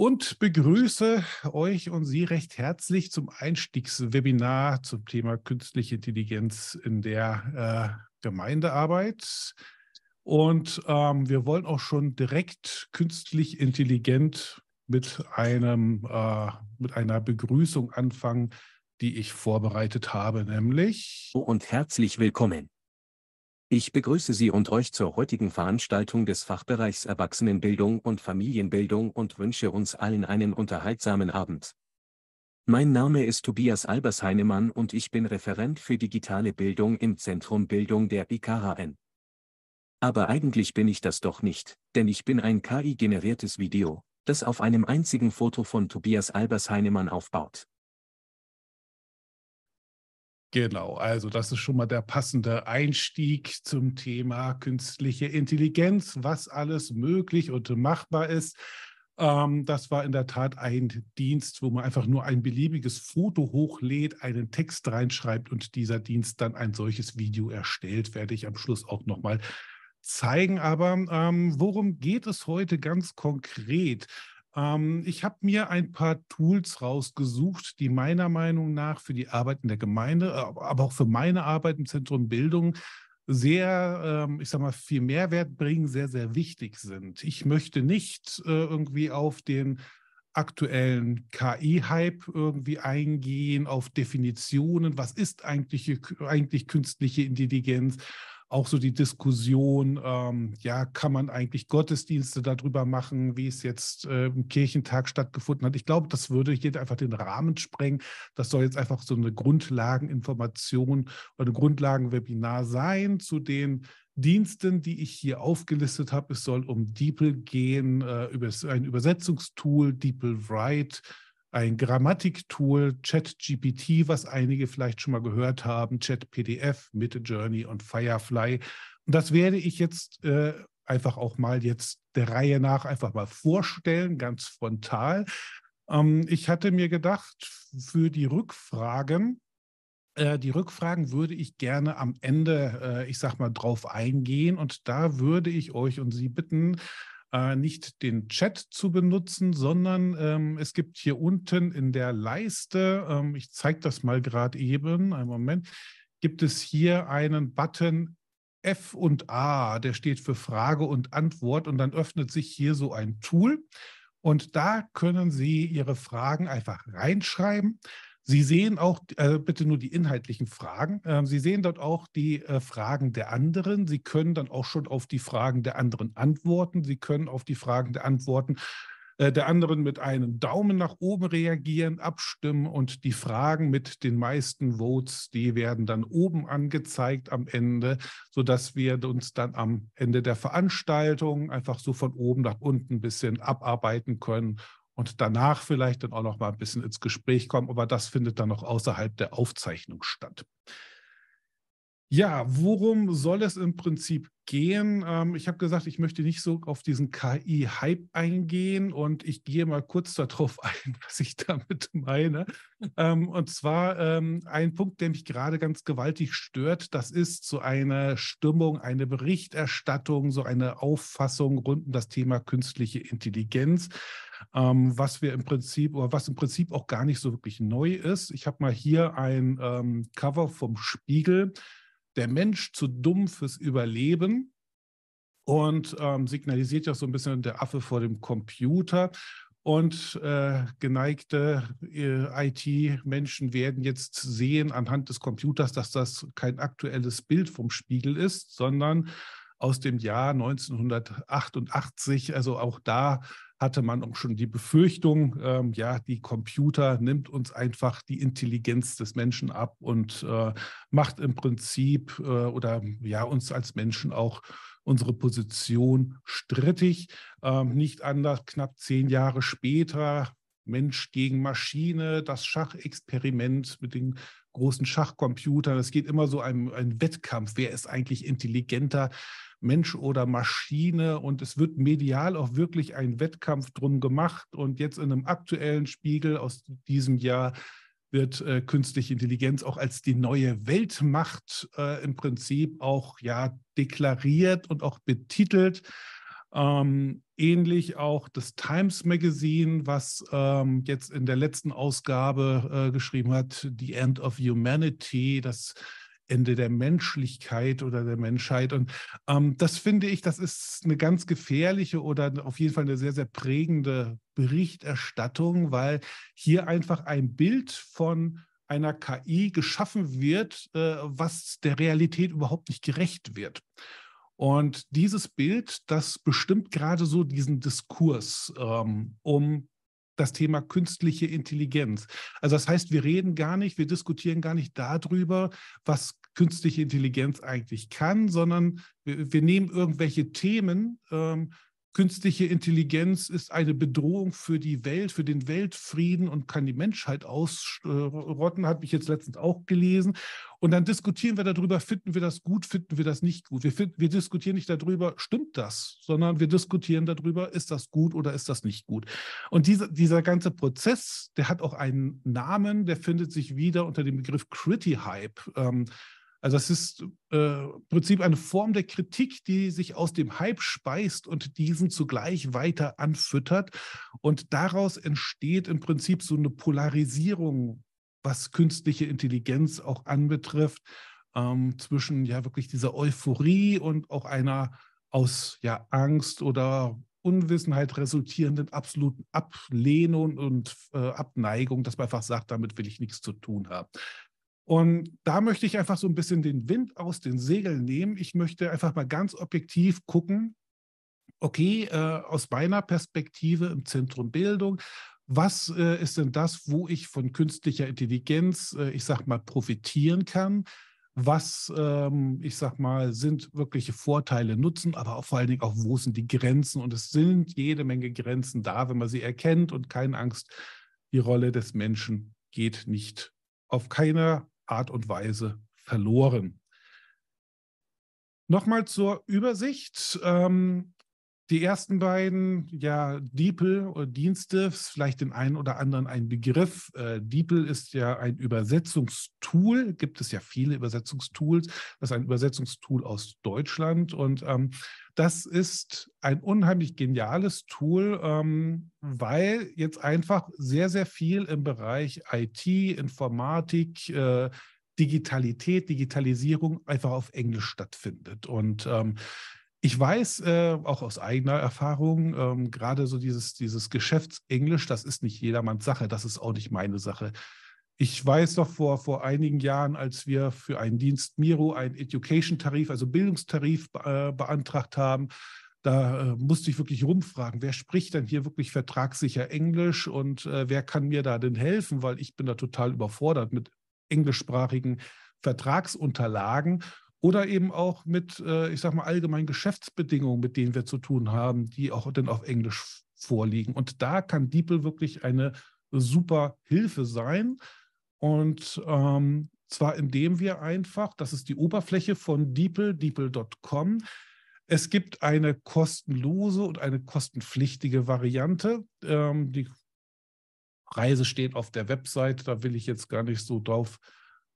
und begrüße euch und Sie recht herzlich zum Einstiegswebinar zum Thema künstliche Intelligenz in der äh, Gemeindearbeit. Und ähm, wir wollen auch schon direkt künstlich intelligent mit, einem, äh, mit einer Begrüßung anfangen, die ich vorbereitet habe, nämlich. Und herzlich willkommen ich begrüße Sie und euch zur heutigen Veranstaltung des Fachbereichs Erwachsenenbildung und Familienbildung und wünsche uns allen einen unterhaltsamen Abend. Mein Name ist Tobias Albers Heinemann und ich bin Referent für digitale Bildung im Zentrum Bildung der IKHN. Aber eigentlich bin ich das doch nicht, denn ich bin ein KI-generiertes Video, das auf einem einzigen Foto von Tobias Albers Heinemann aufbaut. Genau, also das ist schon mal der passende Einstieg zum Thema künstliche Intelligenz, was alles möglich und machbar ist. Ähm, das war in der Tat ein Dienst, wo man einfach nur ein beliebiges Foto hochlädt, einen Text reinschreibt und dieser Dienst dann ein solches Video erstellt, werde ich am Schluss auch nochmal zeigen. Aber ähm, worum geht es heute ganz konkret? Ähm, ich habe mir ein paar Tools rausgesucht, die meiner Meinung nach für die Arbeit in der Gemeinde, äh, aber auch für meine Arbeit im Zentrum Bildung sehr, ähm, ich sag mal, viel Mehrwert bringen, sehr, sehr wichtig sind. Ich möchte nicht äh, irgendwie auf den aktuellen KI-Hype irgendwie eingehen, auf Definitionen, was ist eigentlich, äh, eigentlich künstliche Intelligenz, auch so die Diskussion, ähm, ja, kann man eigentlich Gottesdienste darüber machen, wie es jetzt äh, im Kirchentag stattgefunden hat. Ich glaube, das würde hier einfach den Rahmen sprengen. Das soll jetzt einfach so eine Grundlageninformation oder ein Grundlagenwebinar sein zu den Diensten, die ich hier aufgelistet habe. Es soll um DeepL gehen, äh, über ein Übersetzungstool, DeepL Write ein Grammatiktool, ChatGPT, was einige vielleicht schon mal gehört haben, ChatPDF, Midjourney und Firefly. Und das werde ich jetzt äh, einfach auch mal jetzt der Reihe nach einfach mal vorstellen, ganz frontal. Ähm, ich hatte mir gedacht, für die Rückfragen, äh, die Rückfragen würde ich gerne am Ende, äh, ich sag mal, drauf eingehen. Und da würde ich euch und Sie bitten, äh, nicht den Chat zu benutzen, sondern ähm, es gibt hier unten in der Leiste, ähm, ich zeige das mal gerade eben, einen Moment, gibt es hier einen Button F und A, der steht für Frage und Antwort und dann öffnet sich hier so ein Tool und da können Sie Ihre Fragen einfach reinschreiben Sie sehen auch, äh, bitte nur die inhaltlichen Fragen, äh, Sie sehen dort auch die äh, Fragen der anderen. Sie können dann auch schon auf die Fragen der anderen antworten. Sie können auf die Fragen der Antworten äh, der anderen mit einem Daumen nach oben reagieren, abstimmen und die Fragen mit den meisten Votes, die werden dann oben angezeigt am Ende, sodass wir uns dann am Ende der Veranstaltung einfach so von oben nach unten ein bisschen abarbeiten können und danach vielleicht dann auch noch mal ein bisschen ins Gespräch kommen. Aber das findet dann noch außerhalb der Aufzeichnung statt. Ja, worum soll es im Prinzip gehen? Ähm, ich habe gesagt, ich möchte nicht so auf diesen KI-Hype eingehen und ich gehe mal kurz darauf ein, was ich damit meine. Ähm, und zwar ähm, ein Punkt, der mich gerade ganz gewaltig stört, das ist so eine Stimmung, eine Berichterstattung, so eine Auffassung rund um das Thema künstliche Intelligenz ähm, was wir im Prinzip oder was im Prinzip auch gar nicht so wirklich neu ist. Ich habe mal hier ein ähm, Cover vom Spiegel. Der Mensch zu dumm fürs Überleben und ähm, signalisiert ja so ein bisschen der Affe vor dem Computer. Und äh, geneigte äh, IT-Menschen werden jetzt sehen anhand des Computers, dass das kein aktuelles Bild vom Spiegel ist, sondern aus dem Jahr 1988. Also auch da hatte man auch schon die Befürchtung, ähm, ja, die Computer nimmt uns einfach die Intelligenz des Menschen ab und äh, macht im Prinzip äh, oder ja uns als Menschen auch unsere Position strittig. Ähm, nicht anders, knapp zehn Jahre später, Mensch gegen Maschine, das Schachexperiment mit den großen Schachcomputern. Es geht immer so ein, ein Wettkampf, wer ist eigentlich intelligenter, Mensch oder Maschine und es wird medial auch wirklich ein Wettkampf drum gemacht. Und jetzt in einem aktuellen Spiegel aus diesem Jahr wird äh, künstliche Intelligenz auch als die neue Weltmacht äh, im Prinzip auch ja deklariert und auch betitelt. Ähm, ähnlich auch das Times Magazine, was ähm, jetzt in der letzten Ausgabe äh, geschrieben hat, The End of Humanity, das Ende der Menschlichkeit oder der Menschheit. Und ähm, das finde ich, das ist eine ganz gefährliche oder auf jeden Fall eine sehr, sehr prägende Berichterstattung, weil hier einfach ein Bild von einer KI geschaffen wird, äh, was der Realität überhaupt nicht gerecht wird. Und dieses Bild, das bestimmt gerade so diesen Diskurs ähm, um das Thema künstliche Intelligenz. Also das heißt, wir reden gar nicht, wir diskutieren gar nicht darüber, was künstliche Intelligenz eigentlich kann, sondern wir, wir nehmen irgendwelche Themen. Ähm, künstliche Intelligenz ist eine Bedrohung für die Welt, für den Weltfrieden und kann die Menschheit ausrotten, habe ich jetzt letztens auch gelesen. Und dann diskutieren wir darüber, finden wir das gut, finden wir das nicht gut. Wir, wir diskutieren nicht darüber, stimmt das, sondern wir diskutieren darüber, ist das gut oder ist das nicht gut. Und dieser, dieser ganze Prozess, der hat auch einen Namen, der findet sich wieder unter dem Begriff Critty-Hype. Ähm, also es ist äh, im Prinzip eine Form der Kritik, die sich aus dem Hype speist und diesen zugleich weiter anfüttert. Und daraus entsteht im Prinzip so eine Polarisierung, was künstliche Intelligenz auch anbetrifft, ähm, zwischen ja wirklich dieser Euphorie und auch einer aus ja Angst oder Unwissenheit resultierenden absoluten Ablehnung und äh, Abneigung, dass man einfach sagt, damit will ich nichts zu tun haben. Und da möchte ich einfach so ein bisschen den Wind aus den Segeln nehmen. Ich möchte einfach mal ganz objektiv gucken, okay, äh, aus meiner Perspektive im Zentrum Bildung, was äh, ist denn das, wo ich von künstlicher Intelligenz, äh, ich sag mal, profitieren kann? Was, ähm, ich sag mal, sind wirkliche Vorteile, Nutzen, aber auch vor allen Dingen auch, wo sind die Grenzen? Und es sind jede Menge Grenzen da, wenn man sie erkennt und keine Angst, die Rolle des Menschen geht nicht auf keiner Art und Weise verloren. Nochmal zur Übersicht. Ähm, die ersten beiden, ja, DeepL oder Dienste, vielleicht den einen oder anderen ein Begriff. Äh, DeepL ist ja ein Übersetzungstool, gibt es ja viele Übersetzungstools. Das ist ein Übersetzungstool aus Deutschland und ähm, das ist ein unheimlich geniales Tool, ähm, weil jetzt einfach sehr, sehr viel im Bereich IT, Informatik, äh, Digitalität, Digitalisierung einfach auf Englisch stattfindet. Und ähm, ich weiß äh, auch aus eigener Erfahrung, ähm, gerade so dieses, dieses Geschäftsenglisch, das ist nicht jedermanns Sache, das ist auch nicht meine Sache. Ich weiß doch vor, vor einigen Jahren, als wir für einen Dienst Miro einen Education-Tarif, also Bildungstarif äh, beantragt haben, da äh, musste ich wirklich rumfragen, wer spricht denn hier wirklich vertragssicher Englisch und äh, wer kann mir da denn helfen, weil ich bin da total überfordert mit englischsprachigen Vertragsunterlagen oder eben auch mit, äh, ich sag mal, allgemeinen Geschäftsbedingungen, mit denen wir zu tun haben, die auch denn auf Englisch vorliegen. Und da kann DeepL wirklich eine super Hilfe sein. Und ähm, zwar indem wir einfach, das ist die Oberfläche von DeepL, deepl.com, es gibt eine kostenlose und eine kostenpflichtige Variante. Ähm, die Reise steht auf der Website, da will ich jetzt gar nicht so drauf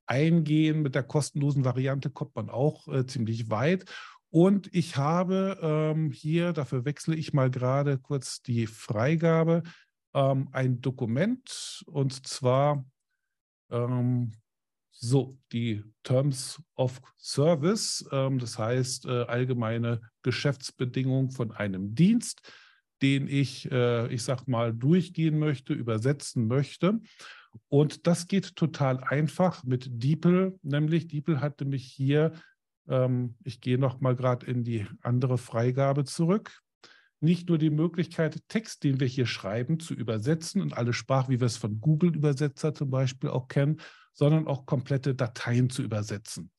eingehen. Mit der kostenlosen Variante kommt man auch äh, ziemlich weit. Und ich habe ähm, hier, dafür wechsle ich mal gerade kurz die Freigabe, ähm, ein Dokument und zwar ähm, so, die Terms of Service, ähm, das heißt äh, allgemeine Geschäftsbedingungen von einem Dienst, den ich, äh, ich sag mal, durchgehen möchte, übersetzen möchte. Und das geht total einfach mit DeepL, nämlich DeepL hatte mich hier, ähm, ich gehe nochmal gerade in die andere Freigabe zurück nicht nur die Möglichkeit, Text, den wir hier schreiben, zu übersetzen und alle Sprachen, wie wir es von Google-Übersetzer zum Beispiel auch kennen, sondern auch komplette Dateien zu übersetzen.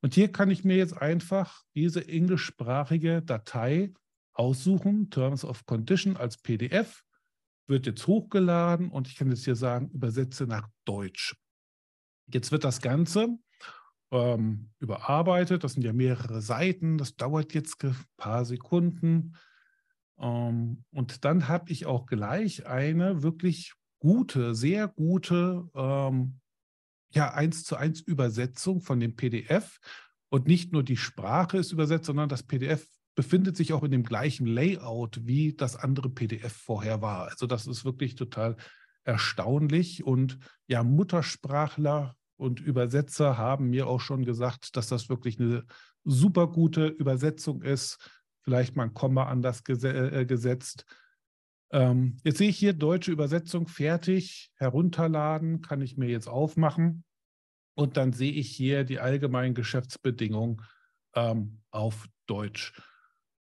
Und hier kann ich mir jetzt einfach diese englischsprachige Datei aussuchen, Terms of Condition als PDF, wird jetzt hochgeladen und ich kann jetzt hier sagen, übersetze nach Deutsch. Jetzt wird das Ganze ähm, überarbeitet, das sind ja mehrere Seiten, das dauert jetzt ein paar Sekunden. Ähm, und dann habe ich auch gleich eine wirklich gute, sehr gute ähm, ja, 1 zu 1 Übersetzung von dem PDF. Und nicht nur die Sprache ist übersetzt, sondern das PDF befindet sich auch in dem gleichen Layout, wie das andere PDF vorher war. Also das ist wirklich total erstaunlich. Und ja, Muttersprachler und Übersetzer haben mir auch schon gesagt, dass das wirklich eine super gute Übersetzung ist vielleicht mal ein Komma anders ges äh, äh, gesetzt. Ähm, jetzt sehe ich hier deutsche Übersetzung fertig, herunterladen, kann ich mir jetzt aufmachen. Und dann sehe ich hier die allgemeinen Geschäftsbedingungen ähm, auf Deutsch.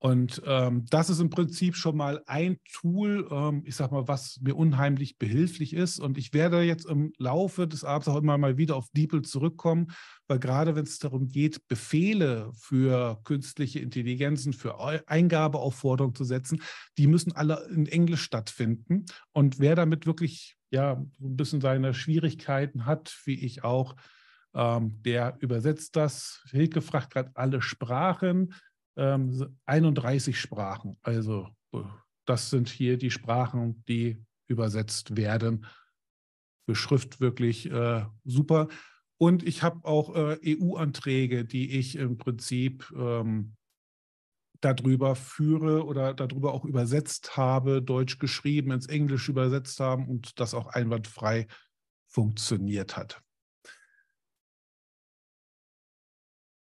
Und ähm, das ist im Prinzip schon mal ein Tool, ähm, ich sag mal, was mir unheimlich behilflich ist. Und ich werde jetzt im Laufe des Abends auch immer mal wieder auf DeepL zurückkommen, weil gerade wenn es darum geht, Befehle für künstliche Intelligenzen, für Eingabeaufforderungen zu setzen, die müssen alle in Englisch stattfinden. Und wer damit wirklich ja ein bisschen seine Schwierigkeiten hat, wie ich auch, ähm, der übersetzt das. Hilke fragt gerade alle Sprachen ähm, 31 Sprachen. Also äh, das sind hier die Sprachen, die übersetzt werden. Für Schrift wirklich äh, super. Und ich habe auch äh, EU-Anträge, die ich im Prinzip ähm, darüber führe oder darüber auch übersetzt habe, Deutsch geschrieben, ins Englisch übersetzt haben und das auch einwandfrei funktioniert hat.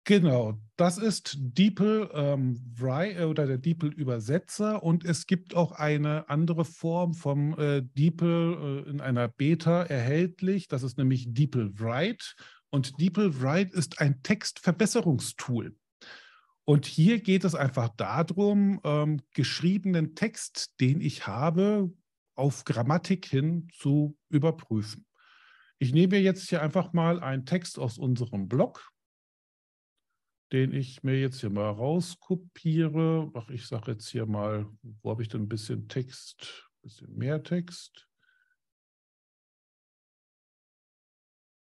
Genau, das ist DeepL ähm, äh, oder der DeepL Übersetzer und es gibt auch eine andere Form vom äh, DeepL äh, in einer Beta erhältlich. Das ist nämlich DeepL Write und DeepL Write ist ein Textverbesserungstool. Und hier geht es einfach darum, ähm, geschriebenen Text, den ich habe, auf Grammatik hin zu überprüfen. Ich nehme jetzt hier einfach mal einen Text aus unserem Blog den ich mir jetzt hier mal rauskopiere. Ach, ich sage jetzt hier mal, wo habe ich denn ein bisschen Text, ein bisschen mehr Text?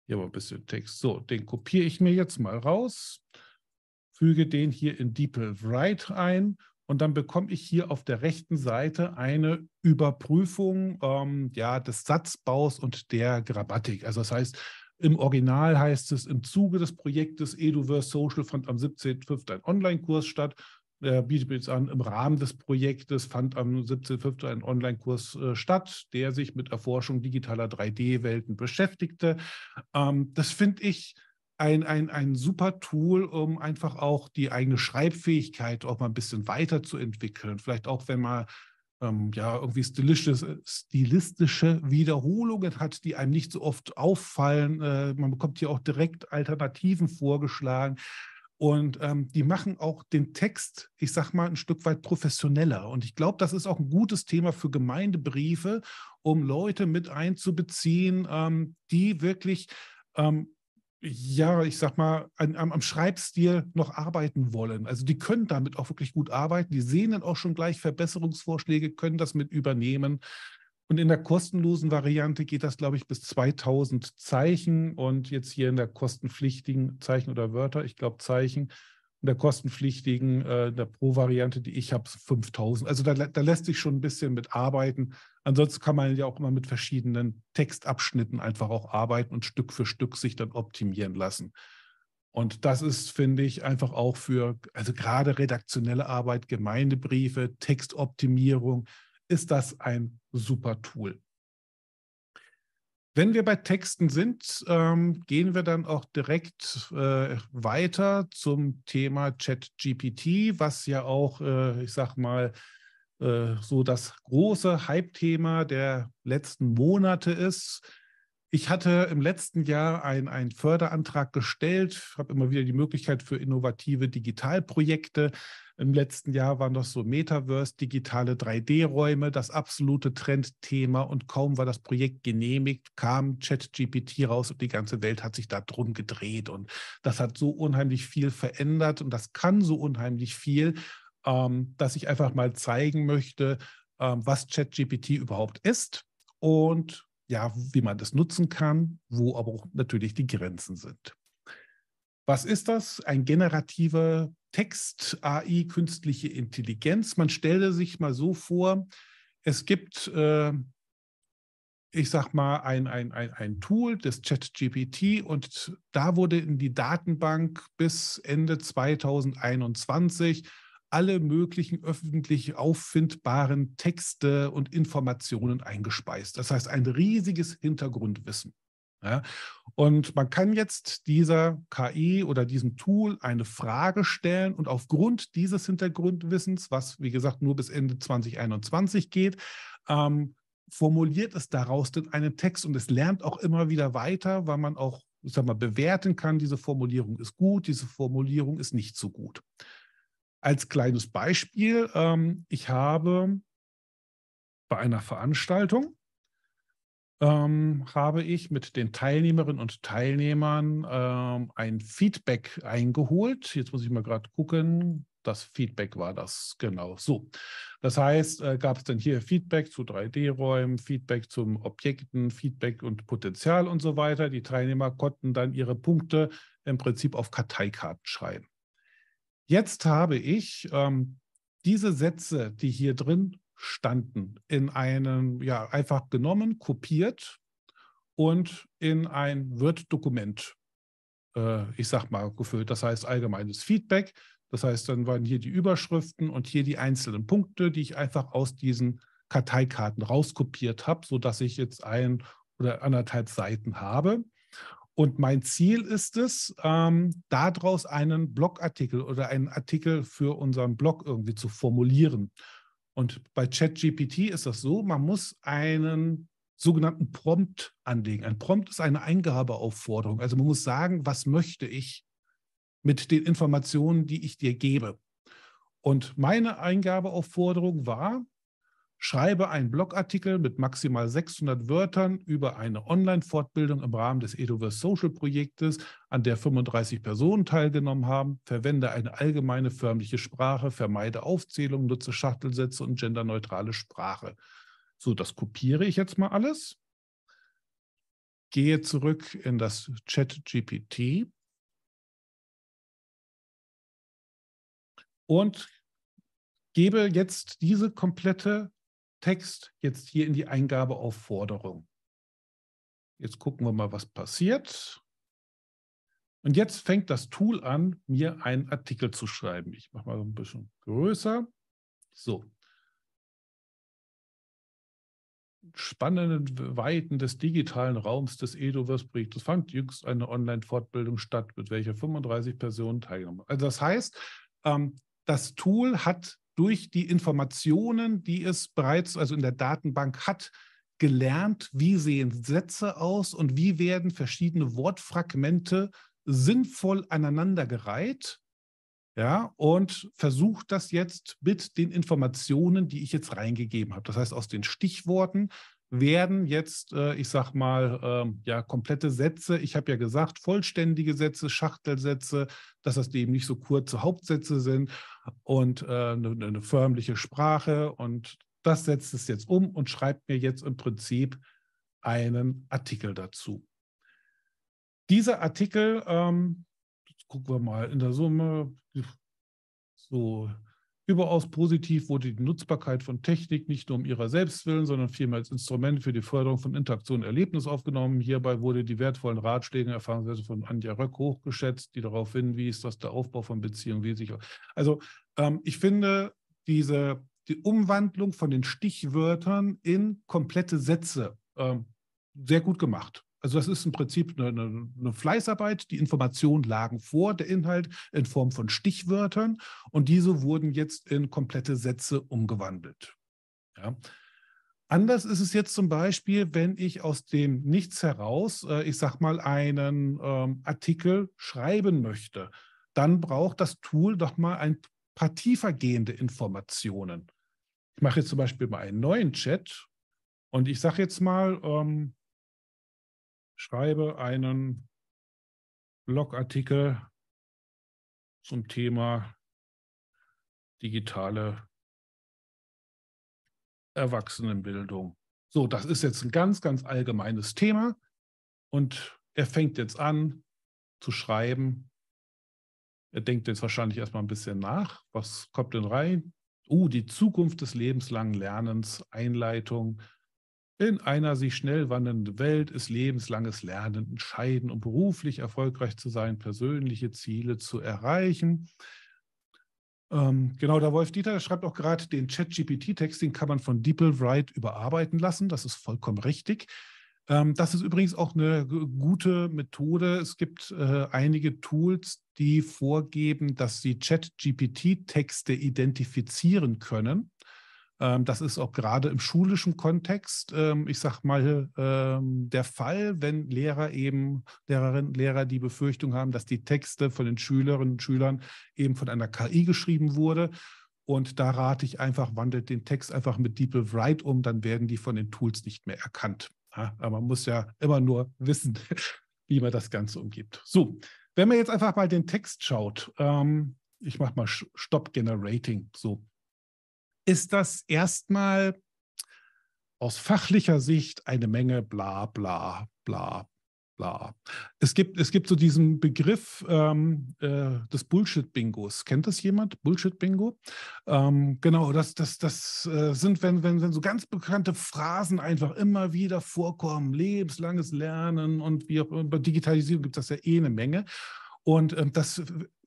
Hier mal ein bisschen Text. So, den kopiere ich mir jetzt mal raus, füge den hier in DeepL Write ein und dann bekomme ich hier auf der rechten Seite eine Überprüfung ähm, ja, des Satzbaus und der Grammatik. Also das heißt, im Original heißt es, im Zuge des Projektes Eduverse Social fand am 17.05. ein Online-Kurs statt. Er äh, bietet jetzt an, im Rahmen des Projektes fand am 17.05. ein Online-Kurs äh, statt, der sich mit Erforschung digitaler 3D-Welten beschäftigte. Ähm, das finde ich ein, ein, ein super Tool, um einfach auch die eigene Schreibfähigkeit auch mal ein bisschen weiterzuentwickeln. Vielleicht auch, wenn man ähm, ja, irgendwie stilistische, stilistische Wiederholungen hat, die einem nicht so oft auffallen. Äh, man bekommt hier auch direkt Alternativen vorgeschlagen. Und ähm, die machen auch den Text, ich sag mal, ein Stück weit professioneller. Und ich glaube, das ist auch ein gutes Thema für Gemeindebriefe, um Leute mit einzubeziehen, ähm, die wirklich ähm, ja, ich sag mal, an, am, am, Schreibstil noch arbeiten wollen. Also die können damit auch wirklich gut arbeiten. Die sehen dann auch schon gleich Verbesserungsvorschläge, können das mit übernehmen. Und in der kostenlosen Variante geht das, glaube ich, bis 2000 Zeichen. Und jetzt hier in der kostenpflichtigen Zeichen oder Wörter, ich glaube Zeichen, in der kostenpflichtigen, äh, der Pro-Variante, die ich habe, 5000. Also da, da, lässt sich schon ein bisschen mit arbeiten. Ansonsten kann man ja auch immer mit verschiedenen Textabschnitten einfach auch arbeiten und Stück für Stück sich dann optimieren lassen. Und das ist, finde ich, einfach auch für, also gerade redaktionelle Arbeit, Gemeindebriefe, Textoptimierung, ist das ein super Tool. Wenn wir bei Texten sind, ähm, gehen wir dann auch direkt äh, weiter zum Thema ChatGPT, was ja auch, äh, ich sag mal, äh, so das große Hype-Thema der letzten Monate ist. Ich hatte im letzten Jahr einen Förderantrag gestellt, habe immer wieder die Möglichkeit für innovative Digitalprojekte. Im letzten Jahr waren das so Metaverse, digitale 3D-Räume, das absolute Trendthema und kaum war das Projekt genehmigt, kam ChatGPT raus und die ganze Welt hat sich da drum gedreht und das hat so unheimlich viel verändert und das kann so unheimlich viel, ähm, dass ich einfach mal zeigen möchte, ähm, was ChatGPT überhaupt ist und ja, wie man das nutzen kann, wo aber auch natürlich die Grenzen sind. Was ist das? Ein generativer Text, AI, künstliche Intelligenz. Man stelle sich mal so vor, es gibt, äh, ich sag mal, ein, ein, ein, ein Tool des ChatGPT und da wurde in die Datenbank bis Ende 2021 alle möglichen öffentlich auffindbaren Texte und Informationen eingespeist. Das heißt, ein riesiges Hintergrundwissen. Ja? Und man kann jetzt dieser KI oder diesem Tool eine Frage stellen und aufgrund dieses Hintergrundwissens, was wie gesagt nur bis Ende 2021 geht, ähm, formuliert es daraus dann einen Text und es lernt auch immer wieder weiter, weil man auch ich sag mal, bewerten kann, diese Formulierung ist gut, diese Formulierung ist nicht so gut. Als kleines Beispiel, ähm, ich habe bei einer Veranstaltung ähm, habe ich mit den Teilnehmerinnen und Teilnehmern ähm, ein Feedback eingeholt. Jetzt muss ich mal gerade gucken. Das Feedback war das, genau so. Das heißt, äh, gab es dann hier Feedback zu 3D-Räumen, Feedback zum Objekten, Feedback und Potenzial und so weiter. Die Teilnehmer konnten dann ihre Punkte im Prinzip auf Karteikarten schreiben. Jetzt habe ich ähm, diese Sätze, die hier drin standen, in einem, ja, einfach genommen, kopiert und in ein Word-Dokument, äh, ich sag mal, gefüllt. Das heißt allgemeines Feedback. Das heißt, dann waren hier die Überschriften und hier die einzelnen Punkte, die ich einfach aus diesen Karteikarten rauskopiert habe, sodass ich jetzt ein oder anderthalb Seiten habe. Und mein Ziel ist es, ähm, daraus einen Blogartikel oder einen Artikel für unseren Blog irgendwie zu formulieren. Und bei ChatGPT ist das so, man muss einen sogenannten Prompt anlegen. Ein Prompt ist eine Eingabeaufforderung. Also man muss sagen, was möchte ich mit den Informationen, die ich dir gebe. Und meine Eingabeaufforderung war, Schreibe einen Blogartikel mit maximal 600 Wörtern über eine Online-Fortbildung im Rahmen des Edoverse Social Projektes, an der 35 Personen teilgenommen haben. Verwende eine allgemeine förmliche Sprache, vermeide Aufzählungen, nutze Schachtelsätze und genderneutrale Sprache. So, das kopiere ich jetzt mal alles. Gehe zurück in das Chat GPT und gebe jetzt diese komplette Text jetzt hier in die Eingabeaufforderung. Jetzt gucken wir mal, was passiert. Und jetzt fängt das Tool an, mir einen Artikel zu schreiben. Ich mache mal so ein bisschen größer. So. Spannenden Weiten des digitalen Raums des Edoverse-Projektes fand jüngst eine Online-Fortbildung statt, mit welcher 35 Personen teilgenommen haben. Also das heißt, ähm, das Tool hat durch die Informationen, die es bereits also in der Datenbank hat, gelernt, wie sehen Sätze aus und wie werden verschiedene Wortfragmente sinnvoll aneinandergereiht. Ja, und versucht das jetzt mit den Informationen, die ich jetzt reingegeben habe. Das heißt, aus den Stichworten werden jetzt, äh, ich sag mal, ähm, ja, komplette Sätze, ich habe ja gesagt, vollständige Sätze, Schachtelsätze, dass das eben nicht so kurze Hauptsätze sind und äh, eine, eine ne förmliche Sprache und das setzt es jetzt um und schreibt mir jetzt im Prinzip einen Artikel dazu. Dieser Artikel, ähm, gucken wir mal in der Summe, so Überaus positiv wurde die Nutzbarkeit von Technik nicht nur um ihrer selbst willen, sondern vielmehr als Instrument für die Förderung von Interaktion und Erlebnis aufgenommen. Hierbei wurde die wertvollen Ratschläge und Erfahrungswerte von Anja Röck hochgeschätzt, die darauf hinwies, dass der Aufbau von Beziehungen wesentlich ist. Also ähm, ich finde diese die Umwandlung von den Stichwörtern in komplette Sätze ähm, sehr gut gemacht. Also das ist im Prinzip eine, eine, eine, Fleißarbeit. Die Informationen lagen vor, der Inhalt in Form von Stichwörtern und diese wurden jetzt in komplette Sätze umgewandelt. Ja. Anders ist es jetzt zum Beispiel, wenn ich aus dem Nichts heraus, äh, ich sag mal, einen ähm, Artikel schreiben möchte, dann braucht das Tool doch mal ein paar tiefergehende Informationen. Ich mache jetzt zum Beispiel mal einen neuen Chat und ich sage jetzt mal, ähm, schreibe einen Blogartikel zum Thema digitale Erwachsenenbildung. So, das ist jetzt ein ganz, ganz allgemeines Thema und er fängt jetzt an zu schreiben. Er denkt jetzt wahrscheinlich erstmal ein bisschen nach. Was kommt denn rein? Uh, die Zukunft des lebenslangen Lernens, Einleitung, in einer sich schnell wandelnden Welt ist lebenslanges Lernen entscheidend, um beruflich erfolgreich zu sein, persönliche Ziele zu erreichen. Ähm, genau, der Wolf Dieter schreibt auch gerade, den Chat-GPT-Text, den kann man von DeepL-Write überarbeiten lassen. Das ist vollkommen richtig. Ähm, das ist übrigens auch eine gute Methode. Es gibt äh, einige Tools, die vorgeben, dass sie Chat-GPT-Texte identifizieren können ähm, das ist auch gerade im schulischen Kontext, ähm, ich sag mal, ähm, der Fall, wenn Lehrer eben, Lehrerinnen und Lehrer die Befürchtung haben, dass die Texte von den Schülerinnen und Schülern eben von einer KI geschrieben wurde. Und da rate ich einfach, wandelt den Text einfach mit Deep Write um, dann werden die von den Tools nicht mehr erkannt. aber man muss ja immer nur wissen, wie man das Ganze umgibt. So, wenn man jetzt einfach mal den Text schaut, ich mache mal Stop Generating. So, ist das erstmal aus fachlicher Sicht eine Menge bla bla bla bla. Es gibt, es gibt so diesen Begriff ähm, äh, des Bullshit-Bingos. Kennt das jemand? Bullshit-Bingo? Ähm, genau, das, das, das äh, sind, wenn, wenn, wenn so ganz bekannte Phrasen einfach immer wieder vorkommen, lebenslanges Lernen und wie auch über Digitalisierung gibt es das ja eh eine Menge. Und ähm, das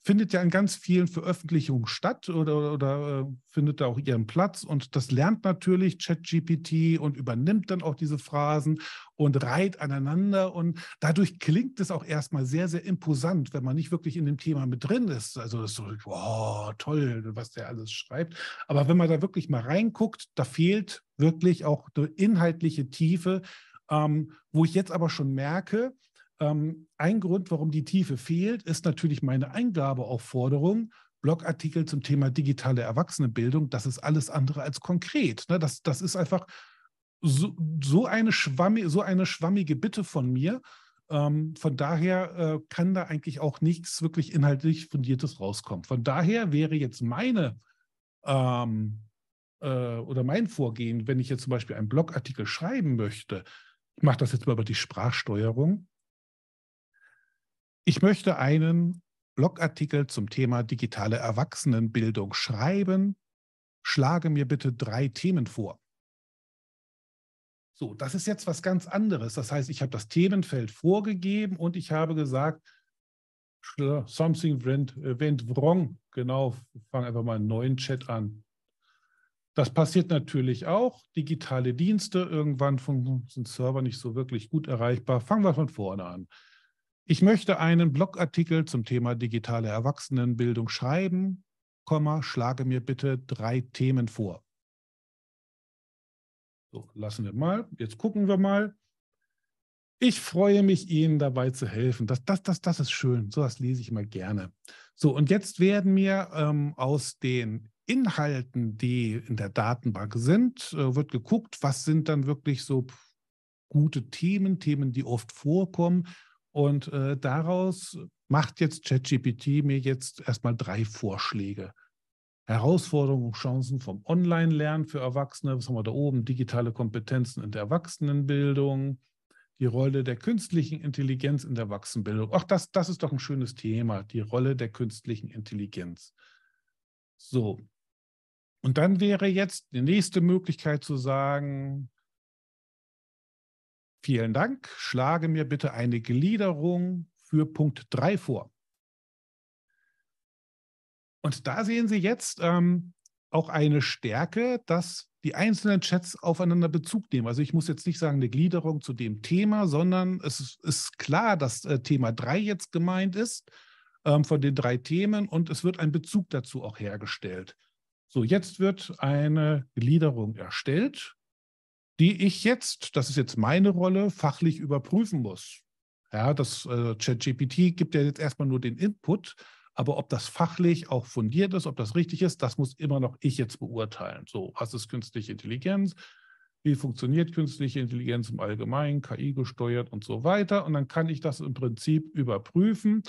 findet ja in ganz vielen Veröffentlichungen statt oder, oder äh, findet da auch ihren Platz. Und das lernt natürlich ChatGPT und übernimmt dann auch diese Phrasen und reiht aneinander. Und dadurch klingt es auch erstmal sehr, sehr imposant, wenn man nicht wirklich in dem Thema mit drin ist. Also das ist so, wow, toll, was der alles schreibt. Aber wenn man da wirklich mal reinguckt, da fehlt wirklich auch eine inhaltliche Tiefe, ähm, wo ich jetzt aber schon merke, ähm, ein Grund, warum die Tiefe fehlt, ist natürlich meine Eingabeaufforderung. Blogartikel zum Thema digitale Erwachsenenbildung, das ist alles andere als konkret. Ne? Das, das ist einfach so, so, eine schwammige, so eine schwammige Bitte von mir. Ähm, von daher äh, kann da eigentlich auch nichts wirklich inhaltlich Fundiertes rauskommen. Von daher wäre jetzt meine ähm, äh, oder mein Vorgehen, wenn ich jetzt zum Beispiel einen Blogartikel schreiben möchte, ich mache das jetzt mal über die Sprachsteuerung, ich möchte einen Blogartikel zum Thema digitale Erwachsenenbildung schreiben. Schlage mir bitte drei Themen vor. So, das ist jetzt was ganz anderes. Das heißt, ich habe das Themenfeld vorgegeben und ich habe gesagt, something went, went wrong. Genau, fange einfach mal einen neuen Chat an. Das passiert natürlich auch. Digitale Dienste, irgendwann sind Server nicht so wirklich gut erreichbar. Fangen wir von vorne an. Ich möchte einen Blogartikel zum Thema digitale Erwachsenenbildung schreiben, Komma, schlage mir bitte drei Themen vor. So, lassen wir mal. Jetzt gucken wir mal. Ich freue mich, Ihnen dabei zu helfen. Das, das, das, das ist schön. So was lese ich mal gerne. So, und jetzt werden mir ähm, aus den Inhalten, die in der Datenbank sind, äh, wird geguckt, was sind dann wirklich so gute Themen, Themen, die oft vorkommen und äh, daraus macht jetzt ChatGPT mir jetzt erstmal drei Vorschläge. Herausforderungen und Chancen vom Online-Lernen für Erwachsene, was haben wir da oben? Digitale Kompetenzen in der Erwachsenenbildung, die Rolle der künstlichen Intelligenz in der Erwachsenenbildung. Ach, das, das ist doch ein schönes Thema, die Rolle der künstlichen Intelligenz. So. Und dann wäre jetzt die nächste Möglichkeit zu sagen, Vielen Dank. Schlage mir bitte eine Gliederung für Punkt 3 vor. Und da sehen Sie jetzt ähm, auch eine Stärke, dass die einzelnen Chats aufeinander Bezug nehmen. Also ich muss jetzt nicht sagen, eine Gliederung zu dem Thema, sondern es ist, klar, dass äh, Thema 3 jetzt gemeint ist ähm, von den drei Themen und es wird ein Bezug dazu auch hergestellt. So, jetzt wird eine Gliederung erstellt die ich jetzt, das ist jetzt meine Rolle, fachlich überprüfen muss. Ja, das äh, ChatGPT gibt ja jetzt erstmal nur den Input, aber ob das fachlich auch fundiert ist, ob das richtig ist, das muss immer noch ich jetzt beurteilen. So, was ist künstliche Intelligenz? Wie funktioniert künstliche Intelligenz im Allgemeinen, KI gesteuert und so weiter? Und dann kann ich das im Prinzip überprüfen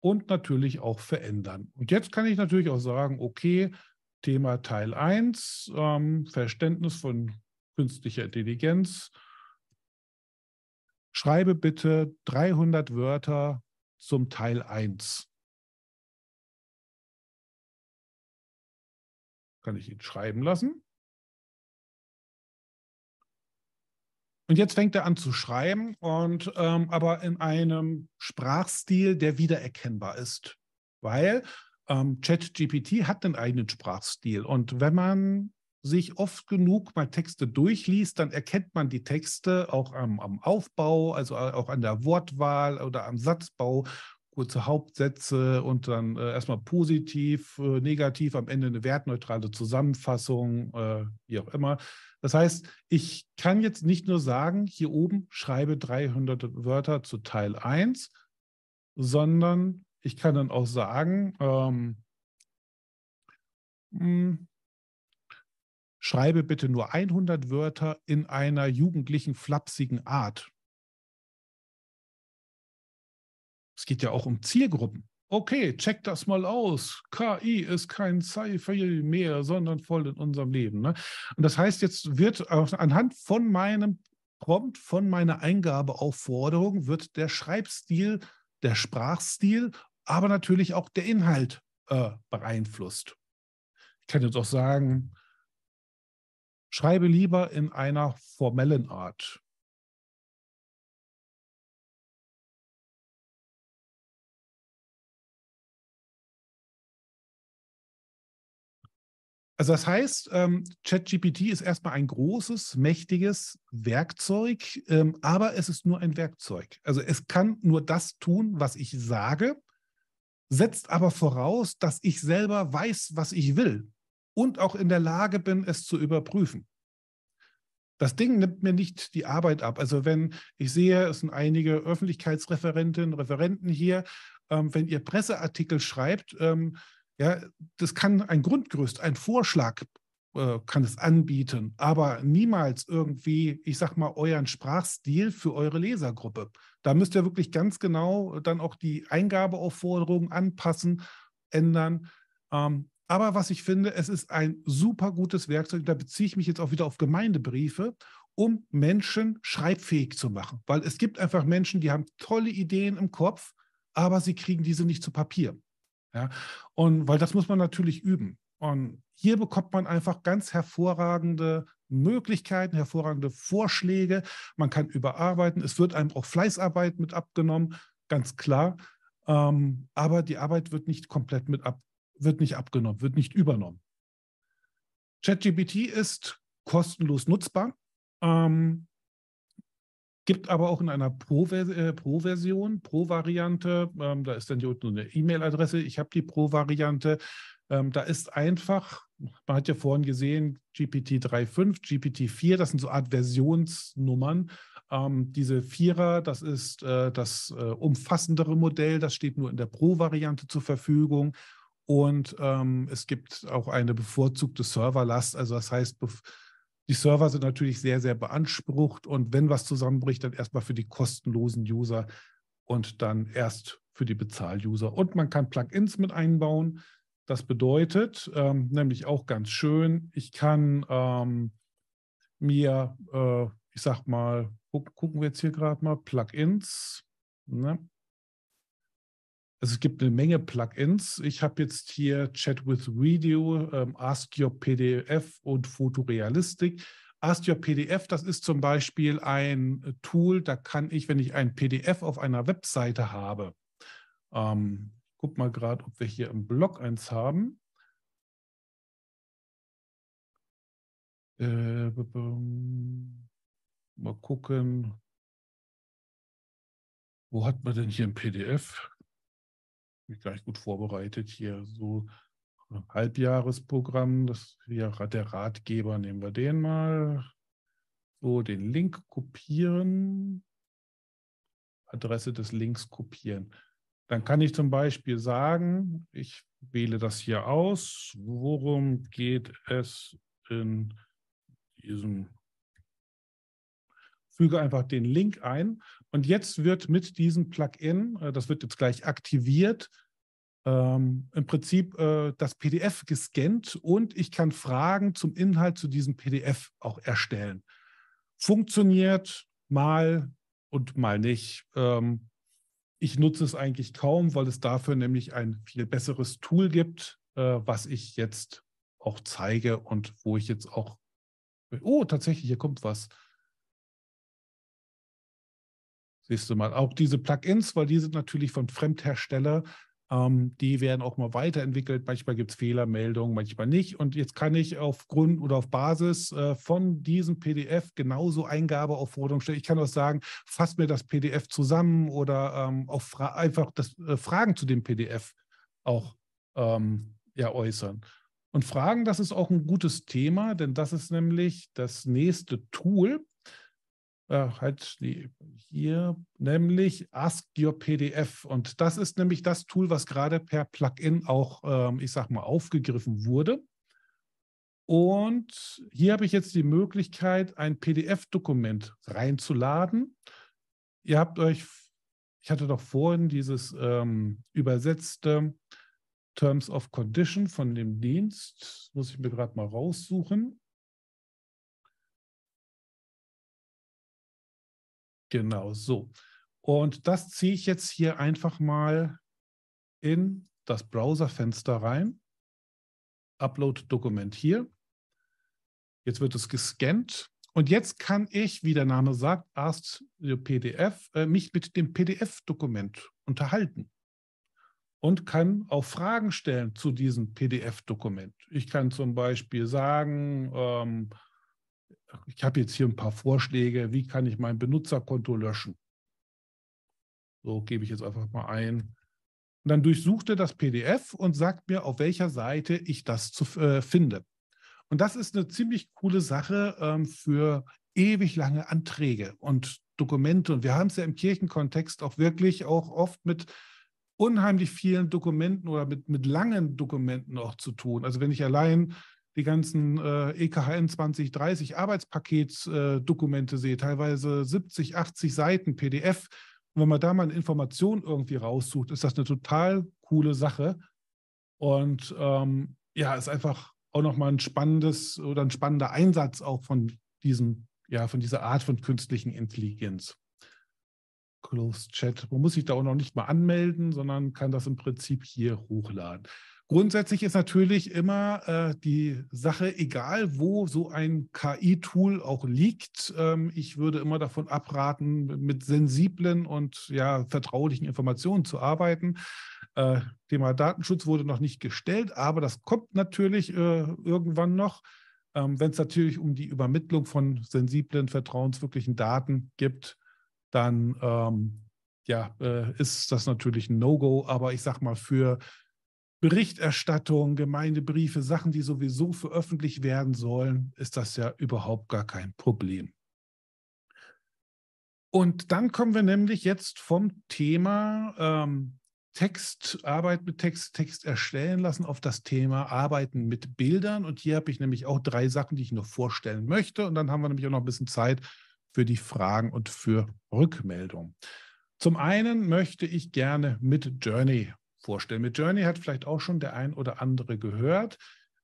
und natürlich auch verändern. Und jetzt kann ich natürlich auch sagen, okay, Thema Teil 1, ähm, Verständnis von künstlicher Intelligenz, schreibe bitte 300 Wörter zum Teil 1. Kann ich ihn schreiben lassen. Und jetzt fängt er an zu schreiben, und, ähm, aber in einem Sprachstil, der wiedererkennbar ist. Weil ähm, ChatGPT hat einen eigenen Sprachstil. Und wenn man sich oft genug mal Texte durchliest, dann erkennt man die Texte auch am, am Aufbau, also äh, auch an der Wortwahl oder am Satzbau kurze Hauptsätze und dann äh, erstmal positiv, äh, negativ, am Ende eine wertneutrale Zusammenfassung, äh, wie auch immer. Das heißt, ich kann jetzt nicht nur sagen, hier oben schreibe 300 Wörter zu Teil 1, sondern ich kann dann auch sagen, ähm, hm, schreibe bitte nur 100 Wörter in einer jugendlichen, flapsigen Art. Es geht ja auch um Zielgruppen. Okay, check das mal aus. KI ist kein Sci-Fi mehr, sondern voll in unserem Leben. Ne? Und das heißt, jetzt wird anhand von meinem Prompt, von meiner Eingabeaufforderung, wird der Schreibstil, der Sprachstil, aber natürlich auch der Inhalt äh, beeinflusst. Ich kann jetzt auch sagen, Schreibe lieber in einer formellen Art. Also das heißt, ähm, ChatGPT ist erstmal ein großes, mächtiges Werkzeug, ähm, aber es ist nur ein Werkzeug. Also es kann nur das tun, was ich sage, setzt aber voraus, dass ich selber weiß, was ich will und auch in der Lage bin, es zu überprüfen. Das Ding nimmt mir nicht die Arbeit ab. Also wenn ich sehe, es sind einige Öffentlichkeitsreferentinnen, Referenten hier, ähm, wenn ihr Presseartikel schreibt, ähm, ja, das kann ein Grundgerüst, ein Vorschlag äh, kann es anbieten, aber niemals irgendwie, ich sag mal, euren Sprachstil für eure Lesergruppe. Da müsst ihr wirklich ganz genau dann auch die Eingabeaufforderungen anpassen, ändern. Ähm, aber was ich finde, es ist ein super gutes Werkzeug, da beziehe ich mich jetzt auch wieder auf Gemeindebriefe, um Menschen schreibfähig zu machen. Weil es gibt einfach Menschen, die haben tolle Ideen im Kopf, aber sie kriegen diese nicht zu Papier. Ja? Und weil das muss man natürlich üben. Und hier bekommt man einfach ganz hervorragende Möglichkeiten, hervorragende Vorschläge. Man kann überarbeiten. Es wird einem auch Fleißarbeit mit abgenommen, ganz klar. Ähm, aber die Arbeit wird nicht komplett mit abgenommen wird nicht abgenommen, wird nicht übernommen. ChatGPT ist kostenlos nutzbar, ähm, gibt aber auch in einer äh, Pro-Version, Pro-Variante, ähm, da ist dann hier unten eine E-Mail-Adresse, ich habe die Pro-Variante, ähm, da ist einfach, man hat ja vorhin gesehen, GPT 3.5, GPT 4, das sind so Art Versionsnummern. Ähm, diese Vierer, das ist äh, das äh, umfassendere Modell, das steht nur in der Pro-Variante zur Verfügung. Und ähm, es gibt auch eine bevorzugte Serverlast. Also das heißt, die Server sind natürlich sehr, sehr beansprucht. Und wenn was zusammenbricht, dann erstmal für die kostenlosen User und dann erst für die Bezahl-User. Und man kann Plugins mit einbauen. Das bedeutet ähm, nämlich auch ganz schön, ich kann ähm, mir, äh, ich sag mal, gucken wir jetzt hier gerade mal, Plugins. Ne? Also es gibt eine Menge Plugins. Ich habe jetzt hier Chat with Video, ähm, Ask Your PDF und Fotorealistik. Ask Your PDF, das ist zum Beispiel ein äh, Tool, da kann ich, wenn ich ein PDF auf einer Webseite habe, ähm, guck mal gerade, ob wir hier im Blog eins haben. Äh, mal gucken. Wo hat man denn hier ein PDF? gleich gut vorbereitet hier. So ein äh, Halbjahresprogramm, das hier der Ratgeber, nehmen wir den mal. So, den Link kopieren. Adresse des Links kopieren. Dann kann ich zum Beispiel sagen, ich wähle das hier aus. Worum geht es in diesem füge einfach den Link ein. Und jetzt wird mit diesem Plugin, äh, das wird jetzt gleich aktiviert, ähm, im Prinzip äh, das PDF gescannt und ich kann Fragen zum Inhalt zu diesem PDF auch erstellen. Funktioniert mal und mal nicht. Ähm, ich nutze es eigentlich kaum, weil es dafür nämlich ein viel besseres Tool gibt, äh, was ich jetzt auch zeige und wo ich jetzt auch. Oh, tatsächlich, hier kommt was. Siehst du mal, auch diese Plugins, weil die sind natürlich von Fremdhersteller, ähm, die werden auch mal weiterentwickelt. Manchmal gibt es Fehlermeldungen, manchmal nicht. Und jetzt kann ich aufgrund oder auf Basis äh, von diesem PDF genauso Eingabeaufforderungen stellen. Ich kann auch sagen, fass mir das PDF zusammen oder ähm, auch einfach das, äh, Fragen zu dem PDF auch ähm, ja, äußern. Und Fragen, das ist auch ein gutes Thema, denn das ist nämlich das nächste Tool, äh, halt nee, hier, nämlich Ask Your PDF. Und das ist nämlich das Tool, was gerade per Plugin auch, ähm, ich sag mal, aufgegriffen wurde. Und hier habe ich jetzt die Möglichkeit, ein PDF-Dokument reinzuladen. Ihr habt euch, ich hatte doch vorhin dieses ähm, übersetzte Terms of Condition von dem Dienst, muss ich mir gerade mal raussuchen. Genau so. Und das ziehe ich jetzt hier einfach mal in das Browserfenster rein. Upload Dokument hier. Jetzt wird es gescannt. Und jetzt kann ich, wie der Name sagt, erst PDF, äh, mich mit dem PDF-Dokument unterhalten und kann auch Fragen stellen zu diesem PDF-Dokument. Ich kann zum Beispiel sagen, ähm, ich habe jetzt hier ein paar Vorschläge, wie kann ich mein Benutzerkonto löschen? So gebe ich jetzt einfach mal ein. Und dann durchsucht er das PDF und sagt mir, auf welcher Seite ich das zu, äh, finde. Und das ist eine ziemlich coole Sache ähm, für ewig lange Anträge und Dokumente. Und wir haben es ja im Kirchenkontext auch wirklich auch oft mit unheimlich vielen Dokumenten oder mit, mit langen Dokumenten auch zu tun. Also wenn ich allein die ganzen äh, EKHN 2030 Arbeitspaketsdokumente äh, sehe, teilweise 70, 80 Seiten PDF. Und wenn man da mal eine Information irgendwie raussucht, ist das eine total coole Sache. Und ähm, ja, ist einfach auch nochmal ein spannendes oder ein spannender Einsatz auch von diesem, ja, von dieser Art von künstlichen Intelligenz. Closed Chat. Man muss sich da auch noch nicht mal anmelden, sondern kann das im Prinzip hier hochladen. Grundsätzlich ist natürlich immer äh, die Sache, egal wo so ein KI-Tool auch liegt, ähm, ich würde immer davon abraten, mit sensiblen und ja, vertraulichen Informationen zu arbeiten. Äh, Thema Datenschutz wurde noch nicht gestellt, aber das kommt natürlich äh, irgendwann noch. Ähm, Wenn es natürlich um die Übermittlung von sensiblen, vertrauenswürdigen Daten geht, dann ähm, ja, äh, ist das natürlich ein No-Go. Aber ich sage mal, für Berichterstattung, Gemeindebriefe, Sachen, die sowieso veröffentlicht werden sollen, ist das ja überhaupt gar kein Problem. Und dann kommen wir nämlich jetzt vom Thema ähm, Text, Arbeit mit Text, Text erstellen lassen auf das Thema Arbeiten mit Bildern. Und hier habe ich nämlich auch drei Sachen, die ich noch vorstellen möchte. Und dann haben wir nämlich auch noch ein bisschen Zeit für die Fragen und für Rückmeldungen. Zum einen möchte ich gerne mit Journey vorstellen. Mit Journey hat vielleicht auch schon der ein oder andere gehört.